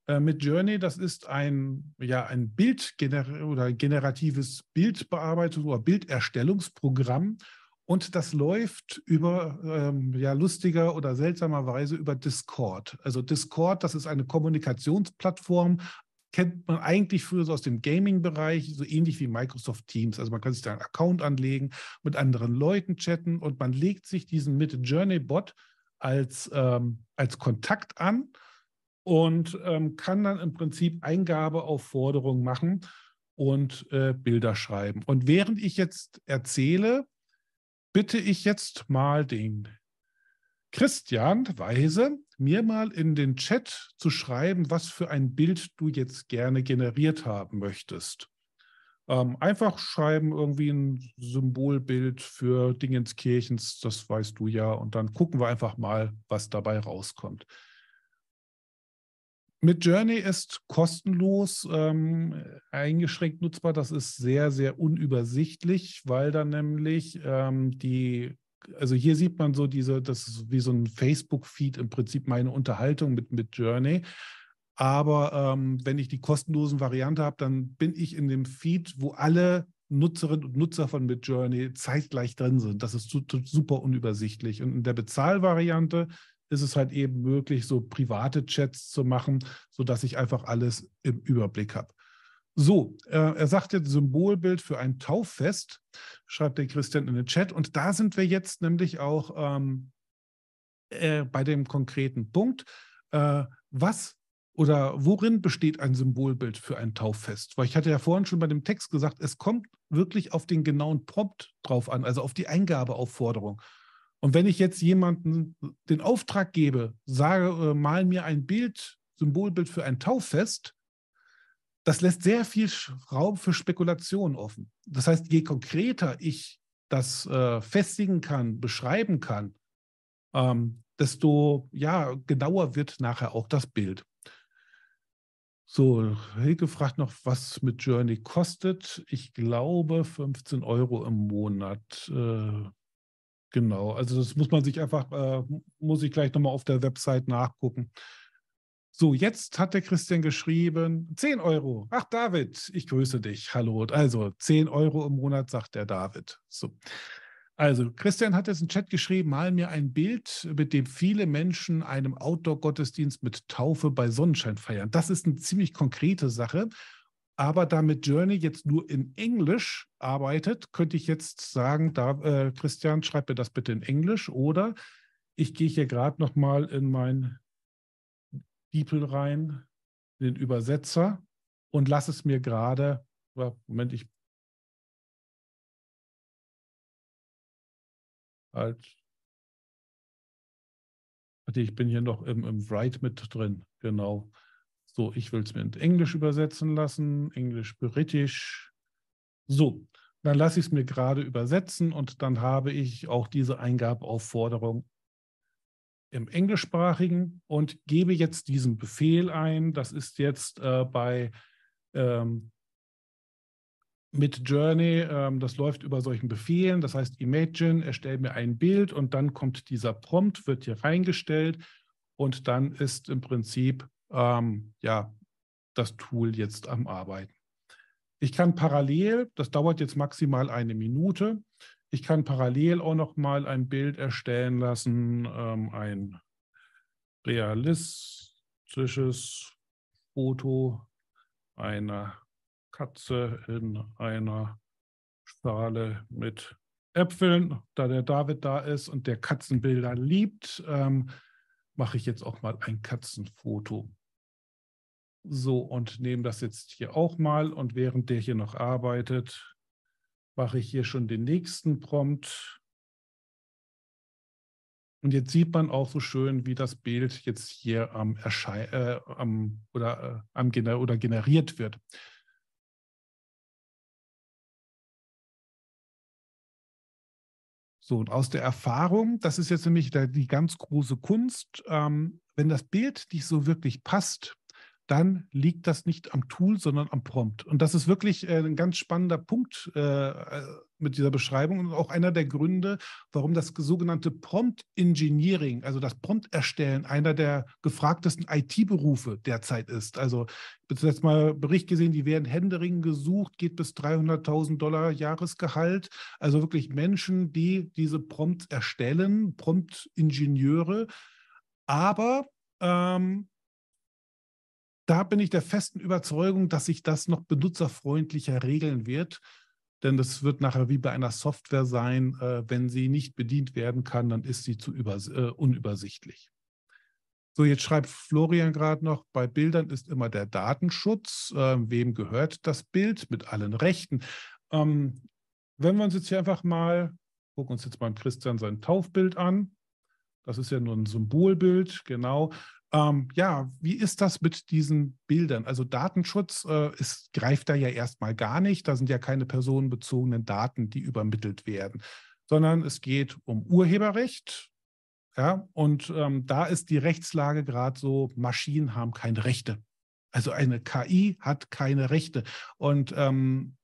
Äh, mit Journey, das ist ein, ja, ein Bild gener oder generatives Bildbearbeitungs- oder Bilderstellungsprogramm. Und das läuft über, ähm, ja, lustiger oder seltsamerweise über Discord. Also Discord, das ist eine Kommunikationsplattform, kennt man eigentlich früher so aus dem Gaming-Bereich, so ähnlich wie Microsoft Teams. Also man kann sich da einen Account anlegen, mit anderen Leuten chatten und man legt sich diesen mit Journey-Bot als, ähm, als Kontakt an und ähm, kann dann im Prinzip Eingabe auf Forderung machen und äh, Bilder schreiben. Und während ich jetzt erzähle, bitte ich jetzt mal den Christian Weise, mir mal in den Chat zu schreiben, was für ein Bild du jetzt gerne generiert haben möchtest. Ähm, einfach schreiben, irgendwie ein Symbolbild für Dingenskirchens, das weißt du ja, und dann gucken wir einfach mal, was dabei rauskommt. Mit Journey ist kostenlos ähm, eingeschränkt nutzbar. Das ist sehr, sehr unübersichtlich, weil dann nämlich ähm, die, also hier sieht man so diese, das ist wie so ein Facebook-Feed im Prinzip meine Unterhaltung mit, mit Journey. Aber ähm, wenn ich die kostenlosen Variante habe, dann bin ich in dem Feed, wo alle Nutzerinnen und Nutzer von Midjourney zeitgleich drin sind. Das ist super unübersichtlich. Und in der Bezahlvariante ist es halt eben möglich, so private Chats zu machen, sodass ich einfach alles im Überblick habe. So, äh, er sagt jetzt Symbolbild für ein Tauffest, schreibt der Christian in den Chat. Und da sind wir jetzt nämlich auch ähm, äh, bei dem konkreten Punkt. Äh, was oder worin besteht ein Symbolbild für ein Tauffest? Weil ich hatte ja vorhin schon bei dem Text gesagt, es kommt wirklich auf den genauen Prompt drauf an, also auf die Eingabeaufforderung. Und wenn ich jetzt jemanden den Auftrag gebe, sage, äh, mal mir ein Bild, Symbolbild für ein Tauffest, das lässt sehr viel Raum für Spekulationen offen. Das heißt, je konkreter ich das äh, festigen kann, beschreiben kann, ähm, desto ja, genauer wird nachher auch das Bild. So, Hilke fragt noch, was mit Journey kostet. Ich glaube 15 Euro im Monat. Äh, genau, also das muss man sich einfach, äh, muss ich gleich nochmal auf der Website nachgucken. So, jetzt hat der Christian geschrieben, 10 Euro. Ach, David, ich grüße dich. Hallo. Also 10 Euro im Monat, sagt der David. So. Also, Christian hat jetzt im Chat geschrieben, mal mir ein Bild, mit dem viele Menschen einem Outdoor-Gottesdienst mit Taufe bei Sonnenschein feiern. Das ist eine ziemlich konkrete Sache. Aber damit Journey jetzt nur in Englisch arbeitet, könnte ich jetzt sagen, da, äh, Christian, schreib mir das bitte in Englisch. Oder ich gehe hier gerade nochmal in mein DeepL rein, in den Übersetzer, und lasse es mir gerade, Moment, ich halt. Ich bin hier noch im, im Write mit drin, genau. So, ich will es mir in Englisch übersetzen lassen, Englisch-Britisch. So, dann lasse ich es mir gerade übersetzen und dann habe ich auch diese Eingabeaufforderung im englischsprachigen und gebe jetzt diesen Befehl ein. Das ist jetzt äh, bei ähm, mit Journey, ähm, das läuft über solchen Befehlen. Das heißt, Imagine, erstell mir ein Bild und dann kommt dieser Prompt, wird hier reingestellt und dann ist im Prinzip ähm, ja das Tool jetzt am Arbeiten. Ich kann parallel, das dauert jetzt maximal eine Minute, ich kann parallel auch noch mal ein Bild erstellen lassen, ähm, ein realistisches Foto einer Katze in einer Schale mit Äpfeln. Da der David da ist und der Katzenbilder liebt, ähm, mache ich jetzt auch mal ein Katzenfoto. So, und nehme das jetzt hier auch mal. Und während der hier noch arbeitet, mache ich hier schon den nächsten Prompt. Und jetzt sieht man auch so schön, wie das Bild jetzt hier am, äh, am, oder, äh, am gener oder generiert wird. So, und aus der Erfahrung, das ist jetzt nämlich die ganz große Kunst, ähm, wenn das Bild nicht so wirklich passt, dann liegt das nicht am Tool, sondern am Prompt. Und das ist wirklich äh, ein ganz spannender Punkt äh, äh, mit dieser Beschreibung und auch einer der Gründe, warum das sogenannte Prompt Engineering, also das Prompt Erstellen, einer der gefragtesten IT-Berufe derzeit ist. Also ich habe jetzt mal Bericht gesehen, die werden Händering gesucht, geht bis 300.000 Dollar Jahresgehalt. Also wirklich Menschen, die diese Prompts erstellen, Prompt Ingenieure. Aber ähm, da bin ich der festen Überzeugung, dass sich das noch benutzerfreundlicher regeln wird. Denn das wird nachher wie bei einer Software sein, äh, wenn sie nicht bedient werden kann, dann ist sie zu äh, unübersichtlich. So, jetzt schreibt Florian gerade noch, bei Bildern ist immer der Datenschutz. Äh, wem gehört das Bild mit allen Rechten? Ähm, wenn wir uns jetzt hier einfach mal, gucken uns jetzt mal Christian sein Taufbild an. Das ist ja nur ein Symbolbild, genau. Ähm, ja, wie ist das mit diesen Bildern? Also Datenschutz äh, ist, greift da ja erstmal gar nicht. Da sind ja keine personenbezogenen Daten, die übermittelt werden, sondern es geht um Urheberrecht. Ja, und ähm, da ist die Rechtslage gerade so, Maschinen haben keine Rechte. Also eine KI hat keine Rechte. Und ähm,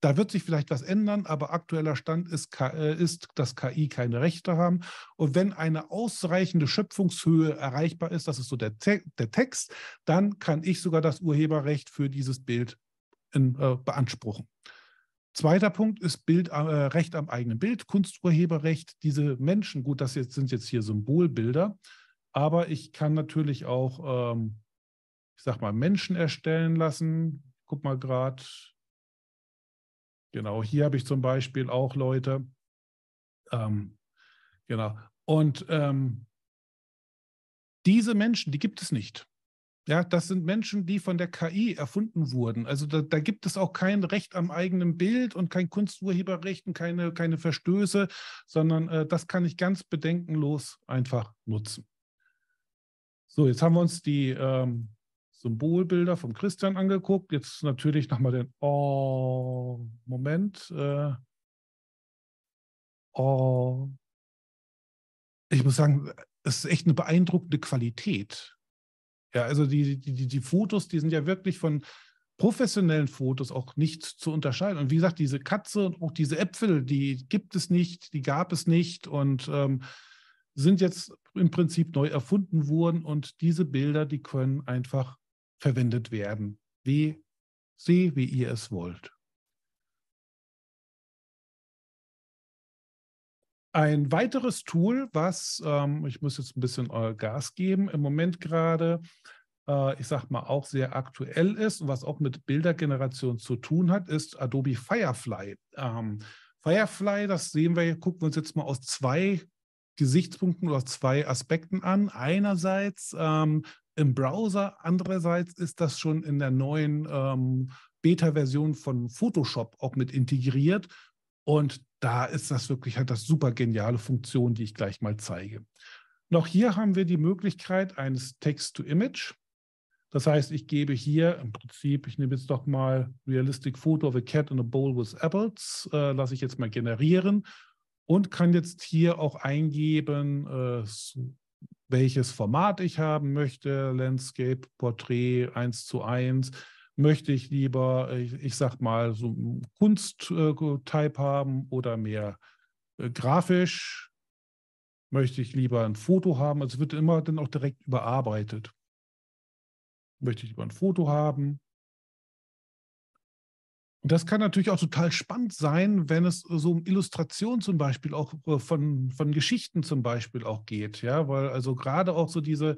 da wird sich vielleicht was ändern, aber aktueller Stand ist, äh, ist, dass KI keine Rechte haben. Und wenn eine ausreichende Schöpfungshöhe erreichbar ist, das ist so der, Te der Text, dann kann ich sogar das Urheberrecht für dieses Bild in, äh, beanspruchen. Zweiter Punkt ist Bild, äh, Recht am eigenen Bild, Kunsturheberrecht. Diese Menschen, gut, das jetzt, sind jetzt hier Symbolbilder, aber ich kann natürlich auch, ähm, ich sag mal, Menschen erstellen lassen. Guck mal gerade, Genau, hier habe ich zum Beispiel auch Leute. Ähm, genau. Und ähm, diese Menschen, die gibt es nicht. Ja, das sind Menschen, die von der KI erfunden wurden. Also da, da, gibt es auch kein Recht am eigenen Bild und kein Kunsturheberrecht und keine, keine Verstöße, sondern äh, das kann ich ganz bedenkenlos einfach nutzen. So, jetzt haben wir uns die ähm, Symbolbilder vom Christian angeguckt. Jetzt natürlich nochmal den Oh, Moment. Äh, oh. Ich muss sagen, es ist echt eine beeindruckende Qualität. Ja, also die, die, die Fotos, die sind ja wirklich von professionellen Fotos auch nicht zu unterscheiden. Und wie gesagt, diese Katze und auch diese Äpfel, die gibt es nicht, die gab es nicht und ähm, sind jetzt im Prinzip neu erfunden worden. Und diese Bilder, die können einfach verwendet werden, wie Sie, wie ihr es wollt. Ein weiteres Tool, was, ähm, ich muss jetzt ein bisschen euer äh, Gas geben, im Moment gerade, äh, ich sag mal, auch sehr aktuell ist und was auch mit Bildergeneration zu tun hat, ist Adobe Firefly. Ähm, Firefly, das sehen wir, gucken wir uns jetzt mal aus zwei Gesichtspunkten oder zwei Aspekten an. Einerseits ähm, im Browser andererseits ist das schon in der neuen ähm, Beta-Version von Photoshop auch mit integriert. Und da ist das wirklich, halt das super geniale Funktion, die ich gleich mal zeige. Noch hier haben wir die Möglichkeit eines Text-to-Image. Das heißt, ich gebe hier im Prinzip, ich nehme jetzt doch mal Realistic Photo of a Cat in a Bowl with Apples, äh, lasse ich jetzt mal generieren und kann jetzt hier auch eingeben, äh, welches Format ich haben möchte, Landscape, Porträt, 1 zu 1. Möchte ich lieber, ich, ich sag mal, so Kunst-Type äh, haben oder mehr äh, grafisch? Möchte ich lieber ein Foto haben? Also, es wird immer dann auch direkt überarbeitet. Möchte ich lieber ein Foto haben? das kann natürlich auch total spannend sein, wenn es äh, so um Illustration zum Beispiel auch äh, von, von Geschichten zum Beispiel auch geht. Ja, weil also gerade auch so diese,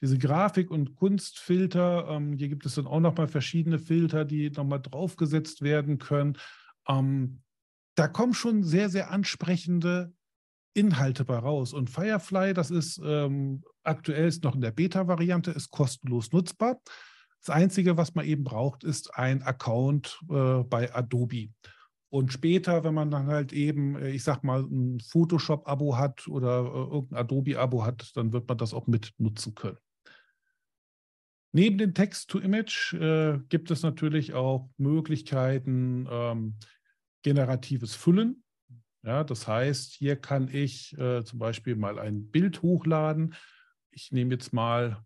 diese Grafik- und Kunstfilter, ähm, hier gibt es dann auch nochmal verschiedene Filter, die nochmal draufgesetzt werden können. Ähm, da kommen schon sehr, sehr ansprechende Inhalte bei raus. Und Firefly, das ist ähm, aktuell ist noch in der Beta-Variante, ist kostenlos nutzbar. Das Einzige, was man eben braucht, ist ein Account äh, bei Adobe. Und später, wenn man dann halt eben, äh, ich sag mal, ein Photoshop-Abo hat oder äh, irgendein Adobe-Abo hat, dann wird man das auch mit nutzen können. Neben dem Text-to-Image äh, gibt es natürlich auch Möglichkeiten, ähm, generatives Füllen. Ja, das heißt, hier kann ich äh, zum Beispiel mal ein Bild hochladen. Ich nehme jetzt mal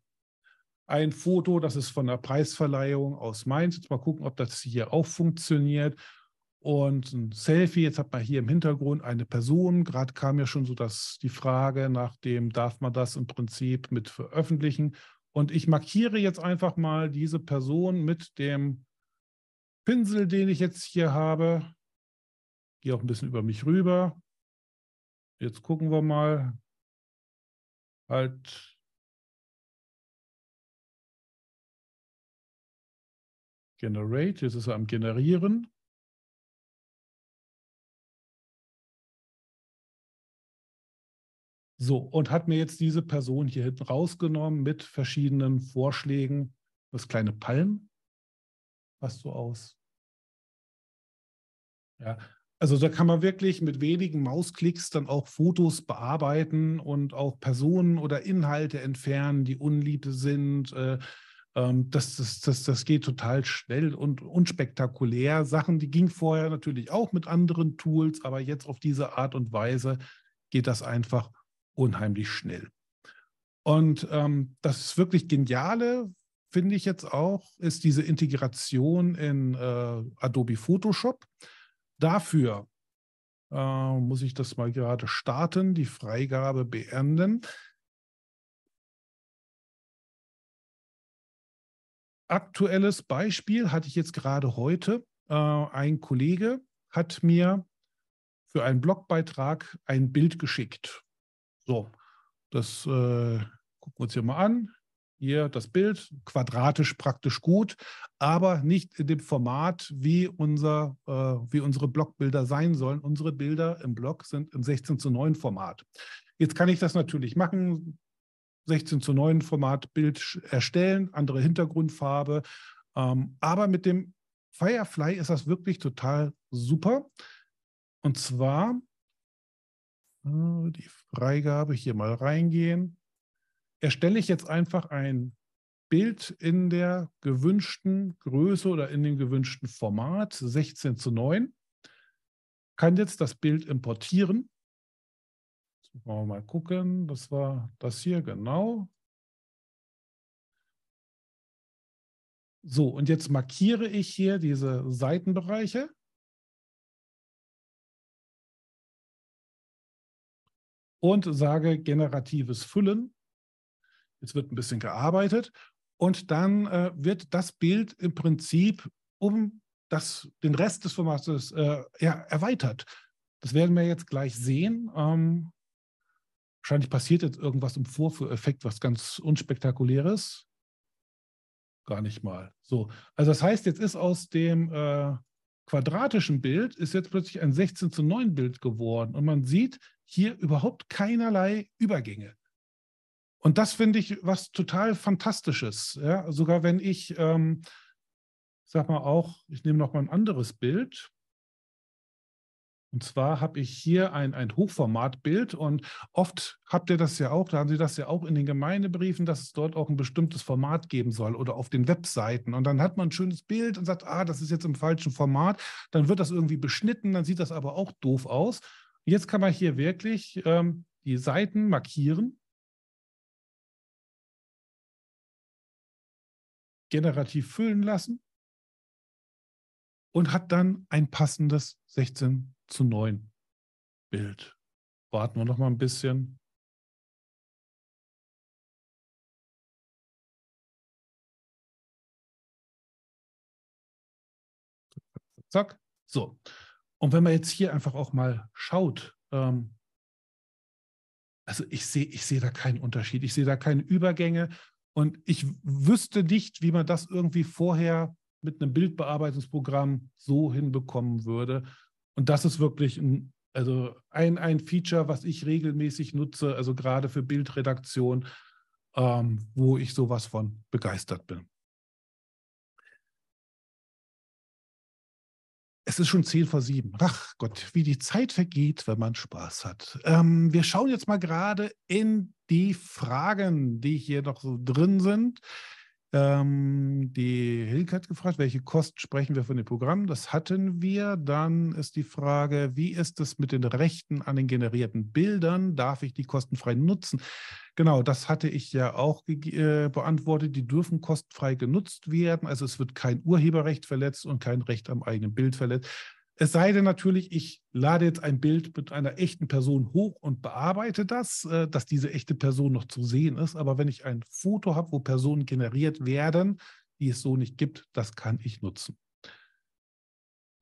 ein Foto, das ist von der Preisverleihung aus Mainz. Jetzt mal gucken, ob das hier auch funktioniert. Und ein Selfie, jetzt hat man hier im Hintergrund eine Person. Gerade kam ja schon so dass die Frage nach dem, darf man das im Prinzip mit veröffentlichen? Und ich markiere jetzt einfach mal diese Person mit dem Pinsel, den ich jetzt hier habe. Gehe auch ein bisschen über mich rüber. Jetzt gucken wir mal. Halt Generate, jetzt ist er am Generieren. So, und hat mir jetzt diese Person hier hinten rausgenommen mit verschiedenen Vorschlägen. Das kleine Palm passt so aus. Ja, also da kann man wirklich mit wenigen Mausklicks dann auch Fotos bearbeiten und auch Personen oder Inhalte entfernen, die unlieb sind, äh, ähm, das, das, das, das geht total schnell und unspektakulär. Sachen, die ging vorher natürlich auch mit anderen Tools, aber jetzt auf diese Art und Weise geht das einfach unheimlich schnell. Und ähm, das wirklich Geniale, finde ich jetzt auch, ist diese Integration in äh, Adobe Photoshop. Dafür äh, muss ich das mal gerade starten, die Freigabe beenden. aktuelles Beispiel hatte ich jetzt gerade heute. Äh, ein Kollege hat mir für einen Blogbeitrag ein Bild geschickt. So, das äh, gucken wir uns hier mal an. Hier das Bild, quadratisch praktisch gut, aber nicht in dem Format, wie, unser, äh, wie unsere Blogbilder sein sollen. Unsere Bilder im Blog sind im 16 zu 9 Format. Jetzt kann ich das natürlich machen, 16 zu 9 Format Bild erstellen, andere Hintergrundfarbe. Ähm, aber mit dem Firefly ist das wirklich total super. Und zwar äh, die Freigabe hier mal reingehen. Erstelle ich jetzt einfach ein Bild in der gewünschten Größe oder in dem gewünschten Format 16 zu 9. Kann jetzt das Bild importieren wollen wir mal gucken. Das war das hier, genau. So, und jetzt markiere ich hier diese Seitenbereiche. Und sage generatives Füllen. Jetzt wird ein bisschen gearbeitet. Und dann äh, wird das Bild im Prinzip um das, den Rest des Formates äh, ja, erweitert. Das werden wir jetzt gleich sehen. Ähm, Wahrscheinlich passiert jetzt irgendwas im Vorführeffekt, was ganz unspektakuläres. Gar nicht mal. So, also das heißt, jetzt ist aus dem äh, quadratischen Bild ist jetzt plötzlich ein 16 zu 9 Bild geworden und man sieht hier überhaupt keinerlei Übergänge. Und das finde ich was total Fantastisches. Ja? Sogar wenn ich, ähm, sag mal auch, ich nehme noch mal ein anderes Bild. Und zwar habe ich hier ein, ein Hochformatbild und oft habt ihr das ja auch, da haben sie das ja auch in den Gemeindebriefen, dass es dort auch ein bestimmtes Format geben soll oder auf den Webseiten. Und dann hat man ein schönes Bild und sagt, ah, das ist jetzt im falschen Format. Dann wird das irgendwie beschnitten, dann sieht das aber auch doof aus. Und jetzt kann man hier wirklich ähm, die Seiten markieren. Generativ füllen lassen und hat dann ein passendes 16 zu 9 Bild. Warten wir noch mal ein bisschen. Zack. So. Und wenn man jetzt hier einfach auch mal schaut, ähm, also ich sehe ich seh da keinen Unterschied, ich sehe da keine Übergänge und ich wüsste nicht, wie man das irgendwie vorher mit einem Bildbearbeitungsprogramm so hinbekommen würde, und das ist wirklich ein, also ein, ein Feature, was ich regelmäßig nutze, also gerade für Bildredaktion, ähm, wo ich sowas von begeistert bin. Es ist schon zehn vor sieben. Ach Gott, wie die Zeit vergeht, wenn man Spaß hat. Ähm, wir schauen jetzt mal gerade in die Fragen, die hier noch so drin sind. Ähm, die Hilke hat gefragt, welche Kosten sprechen wir von dem Programm? Das hatten wir. Dann ist die Frage, wie ist es mit den Rechten an den generierten Bildern? Darf ich die kostenfrei nutzen? Genau, das hatte ich ja auch äh, beantwortet. Die dürfen kostenfrei genutzt werden. Also es wird kein Urheberrecht verletzt und kein Recht am eigenen Bild verletzt. Es sei denn natürlich, ich lade jetzt ein Bild mit einer echten Person hoch und bearbeite das, äh, dass diese echte Person noch zu sehen ist. Aber wenn ich ein Foto habe, wo Personen generiert werden, die es so nicht gibt, das kann ich nutzen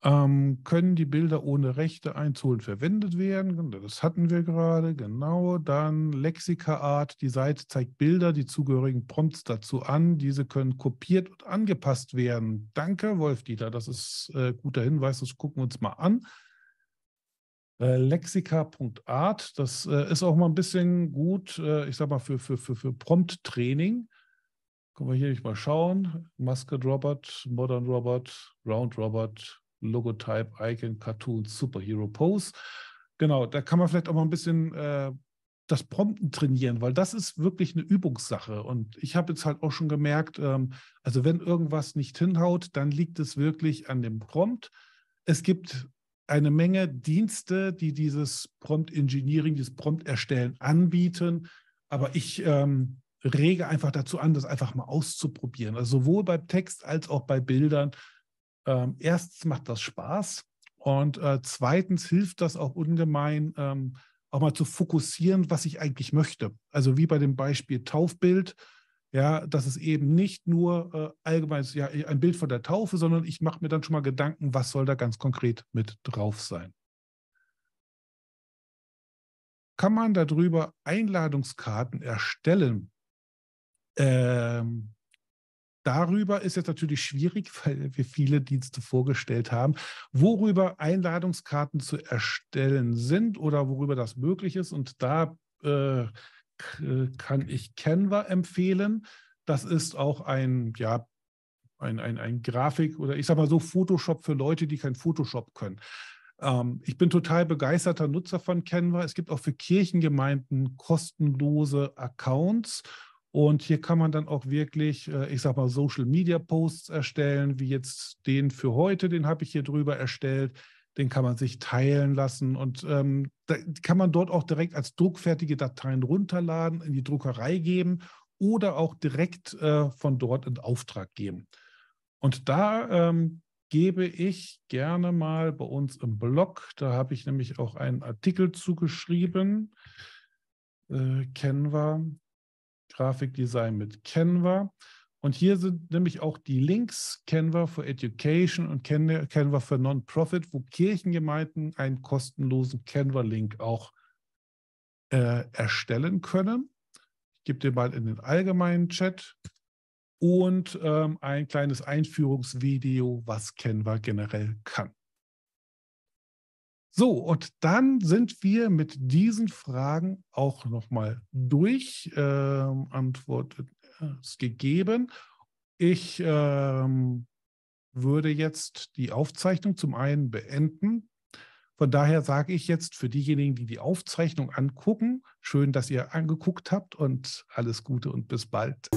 ähm, können die Bilder ohne Rechte einzuholen verwendet werden. Genau, das hatten wir gerade, genau. Dann Lexika-Art, die Seite zeigt Bilder, die zugehörigen Prompts dazu an. Diese können kopiert und angepasst werden. Danke, Wolf-Dieter, das ist äh, guter Hinweis, das gucken wir uns mal an. Äh, Lexika.art, das äh, ist auch mal ein bisschen gut, äh, ich sag mal, für, für, für, für Prompt-Training. Können wir hier nicht mal schauen. Masked Robot, Modern Robot, Round Robot, Logotype, Icon, Cartoon, Superhero Pose. Genau, da kann man vielleicht auch mal ein bisschen äh, das Prompten trainieren, weil das ist wirklich eine Übungssache. Und ich habe jetzt halt auch schon gemerkt, ähm, also wenn irgendwas nicht hinhaut, dann liegt es wirklich an dem Prompt. Es gibt eine Menge Dienste, die dieses Prompt Engineering, dieses Prompt Erstellen anbieten. Aber ich ähm, rege einfach dazu an, das einfach mal auszuprobieren. Also sowohl beim Text als auch bei Bildern ähm, erstens macht das Spaß und äh, zweitens hilft das auch ungemein, ähm, auch mal zu fokussieren, was ich eigentlich möchte. Also wie bei dem Beispiel Taufbild, ja, dass es eben nicht nur äh, allgemein ja, ein Bild von der Taufe, sondern ich mache mir dann schon mal Gedanken, was soll da ganz konkret mit drauf sein. Kann man darüber Einladungskarten erstellen? Ähm, darüber ist jetzt natürlich schwierig, weil wir viele Dienste vorgestellt haben, worüber Einladungskarten zu erstellen sind oder worüber das möglich ist. Und da äh, kann ich Canva empfehlen. Das ist auch ein, ja, ein, ein, ein Grafik oder ich sage mal so Photoshop für Leute, die kein Photoshop können. Ähm, ich bin total begeisterter Nutzer von Canva. Es gibt auch für Kirchengemeinden kostenlose Accounts und hier kann man dann auch wirklich, äh, ich sag mal, Social Media Posts erstellen, wie jetzt den für heute, den habe ich hier drüber erstellt. Den kann man sich teilen lassen und ähm, kann man dort auch direkt als druckfertige Dateien runterladen, in die Druckerei geben oder auch direkt äh, von dort in Auftrag geben. Und da ähm, gebe ich gerne mal bei uns im Blog, da habe ich nämlich auch einen Artikel zugeschrieben, äh, kennen wir, Grafikdesign mit Canva. Und hier sind nämlich auch die Links Canva for Education und Canva for Nonprofit, wo Kirchengemeinden einen kostenlosen Canva-Link auch äh, erstellen können. Ich gebe dir mal in den allgemeinen Chat und ähm, ein kleines Einführungsvideo, was Canva generell kann. So, und dann sind wir mit diesen Fragen auch nochmal durch. Ähm, Antwort ist gegeben. Ich ähm, würde jetzt die Aufzeichnung zum einen beenden. Von daher sage ich jetzt für diejenigen, die die Aufzeichnung angucken, schön, dass ihr angeguckt habt und alles Gute und bis bald.